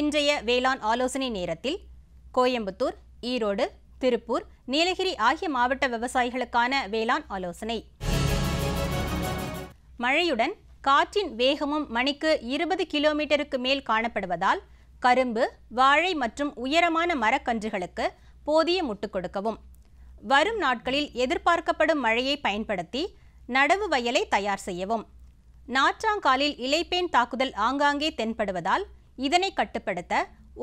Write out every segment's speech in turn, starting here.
இன்றைய வேளாண் ஆலோசனை நேரத்தில் கோயம்புத்தூர் ஈரோடு திருப்பூர் நீலகிரி ஆகிய மாவட்ட விவசாயிகளுக்கான வேளாண் ஆலோசனை மழையுடன் காற்றின் வேகமும் மணிக்கு இருபது கிலோமீட்டருக்கு மேல் காணப்படுவதால் கரும்பு வாழை மற்றும் உயரமான மரக்கன்றுகளுக்கு போதிய முட்டுக் கொடுக்கவும் வரும் நாட்களில் எதிர்பார்க்கப்படும் மழையை பயன்படுத்தி நடவு வயலை தயார் செய்யவும் நாற்றாங்காலில் இலைப்பேன் தாக்குதல் ஆங்காங்கே தென்படுவதால் இதனை கட்டுப்படுத்த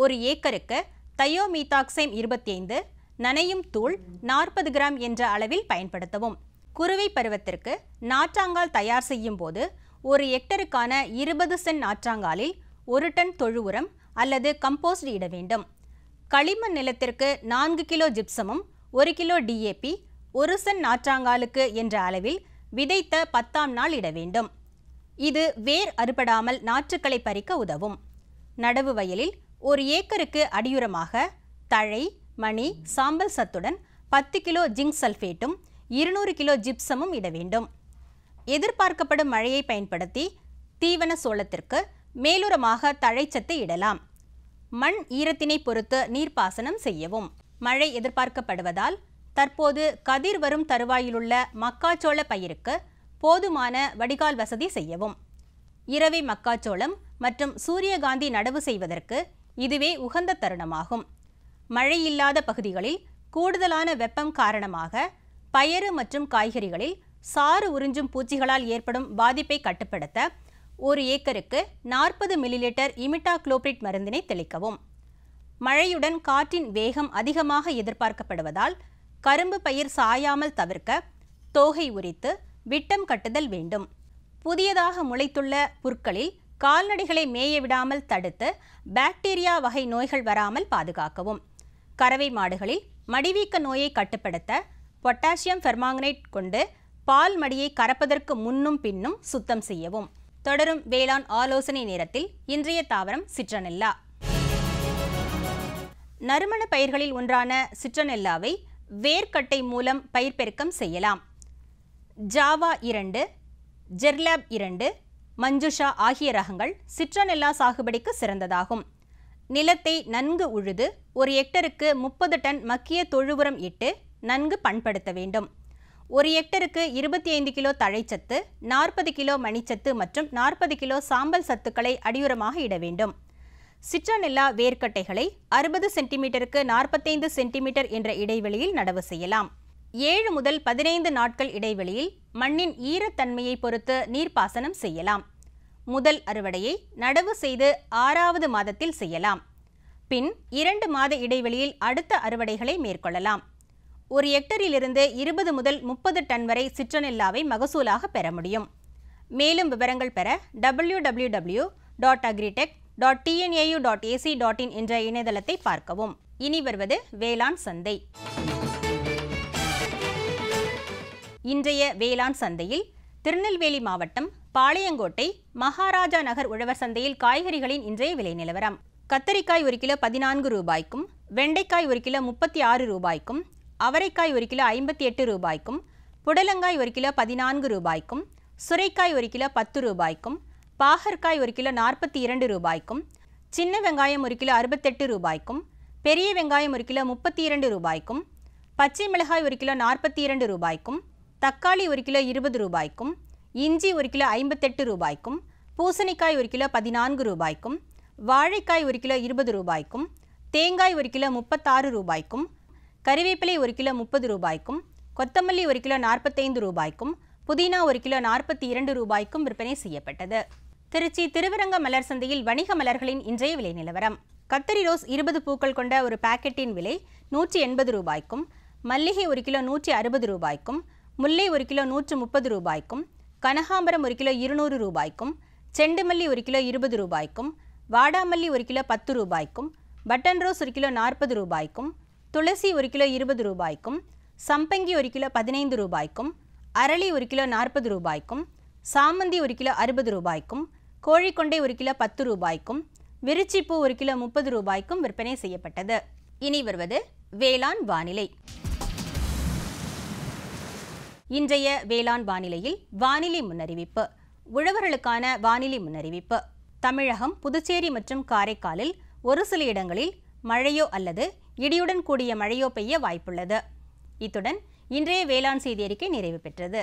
ஒரு ஏக்கருக்கு தையோமீதாக்சைம் இருபத்தி ஐந்து நனையும் தூள் நாற்பது கிராம் என்ற அளவில் பயன்படுத்தவும் குறுவை பருவத்திற்கு நாற்றாங்கால் தயார் செய்யும் போது ஒரு ஹெக்டருக்கான இருபது சென் நாற்றாங்காலில் ஒரு டன் தொழு உரம் அல்லது கம்போஸ்ட் இட வேண்டும் களிமண் நிலத்திற்கு நான்கு கிலோ ஜிப்சமும் ஒரு கிலோ டிஏபி ஒரு சென் நாற்றாங்காலுக்கு என்ற அளவில் விதைத்த பத்தாம் நாள் இட வேண்டும் இது வேர் அறுபடாமல் நாற்றுக்களை பறிக்க உதவும் நடவு வயலில் ஒரு ஏக்கருக்கு அடியுரமாக தழை மணி சாம்பல் சத்துடன் பத்து கிலோ ஜிங்க் சல்ஃபேட்டும் இருநூறு கிலோ ஜிப்சமும் இட வேண்டும் எதிர்பார்க்கப்படும் மழையை பயன்படுத்தி தீவன சோளத்திற்கு மேலுரமாக தழைச்சத்தை இடலாம் மண் ஈரத்தினை பொறுத்து நீர்ப்பாசனம் செய்யவும் மழை எதிர்பார்க்கப்படுவதால் தற்போது கதிர் வரும் தருவாயிலுள்ள மக்காச்சோள பயிருக்கு போதுமான வடிகால் வசதி செய்யவும் இரவை மக்காச்சோளம் மற்றும் சூரியகாந்தி நடவு செய்வதற்கு இதுவே உகந்த தருணமாகும் மழையில்லாத பகுதிகளில் கூடுதலான வெப்பம் காரணமாக பயறு மற்றும் காய்கறிகளில் சாறு உறிஞ்சும் பூச்சிகளால் ஏற்படும் பாதிப்பை கட்டுப்படுத்த ஒரு ஏக்கருக்கு நாற்பது மில்லிலிட்டர் இமிட்டா குளோப்ரிட் மருந்தினை தெளிக்கவும் மழையுடன் காற்றின் வேகம் அதிகமாக எதிர்பார்க்கப்படுவதால் கரும்பு பயிர் சாயாமல் தவிர்க்க தோகை உரித்து விட்டம் கட்டுதல் வேண்டும் புதியதாக முளைத்துள்ள புற்களில் கால்நடைகளை மேய விடாமல் தடுத்து பாக்டீரியா வகை நோய்கள் வராமல் பாதுகாக்கவும் கறவை மாடுகளில் மடிவீக்க நோயை கட்டுப்படுத்த பொட்டாசியம் ஃபெர்மாங்கனேட் கொண்டு பால் மடியை கறப்பதற்கு முன்னும் பின்னும் சுத்தம் செய்யவும் தொடரும் வேளாண் ஆலோசனை நேரத்தில் இன்றைய தாவரம் சிற்றனெல்லா நறுமண பயிர்களில் ஒன்றான சிற்றனெல்லாவை வேர்க்கட்டை மூலம் பயிர் பெருக்கம் செய்யலாம் ஜாவா இரண்டு ஜெர்லாப் இரண்டு மஞ்சுஷா ஆகிய ரகங்கள் சிற்றநெல்லா சாகுபடிக்கு சிறந்ததாகும் நிலத்தை நன்கு உழுது ஒரு ஹெக்டருக்கு முப்பது டன் மக்கிய தொழுவுரம் இட்டு நன்கு பண்படுத்த வேண்டும் ஒரு ஹெக்டருக்கு இருபத்தி ஐந்து கிலோ தழைச்சத்து நாற்பது கிலோ மணிச்சத்து மற்றும் நாற்பது கிலோ சாம்பல் சத்துக்களை அடியுரமாக இட வேண்டும் சிற்றநெல்லா வேர்க்கட்டைகளை அறுபது சென்டிமீட்டருக்கு நாற்பத்தைந்து சென்டிமீட்டர் என்ற இடைவெளியில் நடவு செய்யலாம் ஏழு முதல் பதினைந்து நாட்கள் இடைவெளியில் மண்ணின் ஈரத்தன்மையை பொறுத்து நீர்ப்பாசனம் செய்யலாம் முதல் அறுவடையை நடவு செய்து ஆறாவது மாதத்தில் செய்யலாம் பின் இரண்டு மாத இடைவெளியில் அடுத்த அறுவடைகளை மேற்கொள்ளலாம் ஒரு ஹெக்டரிலிருந்து இருபது முதல் முப்பது டன் வரை சிற்றனில்லாவை மகசூலாக பெற முடியும் மேலும் விவரங்கள் பெற W W W dot agritech dot TNAU dot AC dot in என்ற இணையதளத்தை பார்க்கவும் இனி வருவது வேளாண் சந்தை இன்றைய வேளாண் சந்தையில் திருநெல்வேலி மாவட்டம் பாளையங்கோட்டை மகாராஜா நகர் உழவர் சந்தையில் காய்கறிகளின் இன்றைய விலை நிலவரம் கத்தரிக்காய் ஒரு கிலோ பதினான்கு ரூபாய்க்கும் வெண்டைக்காய் ஒரு கிலோ முப்பத்தி ஆறு ரூபாய்க்கும் அவரைக்காய் ஒரு கிலோ ஐம்பத்தி எட்டு ரூபாய்க்கும் புடலங்காய் ஒரு கிலோ பதினான்கு ரூபாய்க்கும் சுரைக்காய் ஒரு கிலோ பத்து ரூபாய்க்கும் பாகற்காய் ஒரு கிலோ நாற்பத்தி இரண்டு ரூபாய்க்கும் சின்ன வெங்காயம் ஒரு கிலோ அறுபத்தெட்டு ரூபாய்க்கும் பெரிய வெங்காயம் ஒரு கிலோ முப்பத்தி இரண்டு ரூபாய்க்கும் பச்சை மிளகாய் ஒரு கிலோ நாற்பத்தி இரண்டு ரூபாய்க்கும் தக்காளி ஒரு கிலோ இருபது ரூபாய்க்கும் இஞ்சி ஒரு கிலோ ஐம்பத்தெட்டு ரூபாய்க்கும் பூசணிக்காய் ஒரு கிலோ பதினான்கு ரூபாய்க்கும் வாழைக்காய் ஒரு கிலோ இருபது ரூபாய்க்கும் தேங்காய் ஒரு கிலோ முப்பத்தாறு ரூபாய்க்கும் கறிவேப்பிலை ஒரு கிலோ முப்பது ரூபாய்க்கும் கொத்தமல்லி ஒரு கிலோ நாற்பத்தைந்து ரூபாய்க்கும் புதினா ஒரு கிலோ நாற்பத்தி இரண்டு ரூபாய்க்கும் விற்பனை செய்யப்பட்டது திருச்சி திருவரங்க மலர் சந்தையில் வணிக மலர்களின் இன்றைய விலை நிலவரம் கத்தரி ரோஸ் இருபது பூக்கள் கொண்ட ஒரு பாக்கெட்டின் விலை நூற்றி எண்பது ரூபாய்க்கும் மல்லிகை ஒரு கிலோ நூற்றி அறுபது ரூபாய்க்கும் முல்லை ஒரு கிலோ நூற்று முப்பது ரூபாய்க்கும் கனகாம்பரம் ஒரு கிலோ இருநூறு ரூபாய்க்கும் செண்டுமல்லி ஒரு கிலோ இருபது ரூபாய்க்கும் வாடாமல்லி ஒரு கிலோ பத்து ரூபாய்க்கும் பட்டன் ரோஸ் ஒரு கிலோ நாற்பது ரூபாய்க்கும் துளசி ஒரு கிலோ இருபது ரூபாய்க்கும் சம்பங்கி ஒரு கிலோ பதினைந்து ரூபாய்க்கும் அரளி ஒரு கிலோ நாற்பது ரூபாய்க்கும் சாமந்தி ஒரு கிலோ அறுபது ரூபாய்க்கும் கோழிக்கொண்டை ஒரு கிலோ பத்து ரூபாய்க்கும் விருச்சிப்பூ ஒரு கிலோ முப்பது ரூபாய்க்கும் விற்பனை செய்யப்பட்டது இனி வருவது வேளாண் வானிலை இன்றைய வேளாண் வானிலையில் வானிலை முன்னறிவிப்பு உழவர்களுக்கான வானிலை முன்னறிவிப்பு தமிழகம் புதுச்சேரி மற்றும் காரைக்காலில் ஒரு சில இடங்களில் மழையோ அல்லது இடியுடன் கூடிய மழையோ பெய்ய வாய்ப்புள்ளது இத்துடன் இன்றைய வேளாண் செய்தி அறிக்கை நிறைவு பெற்றது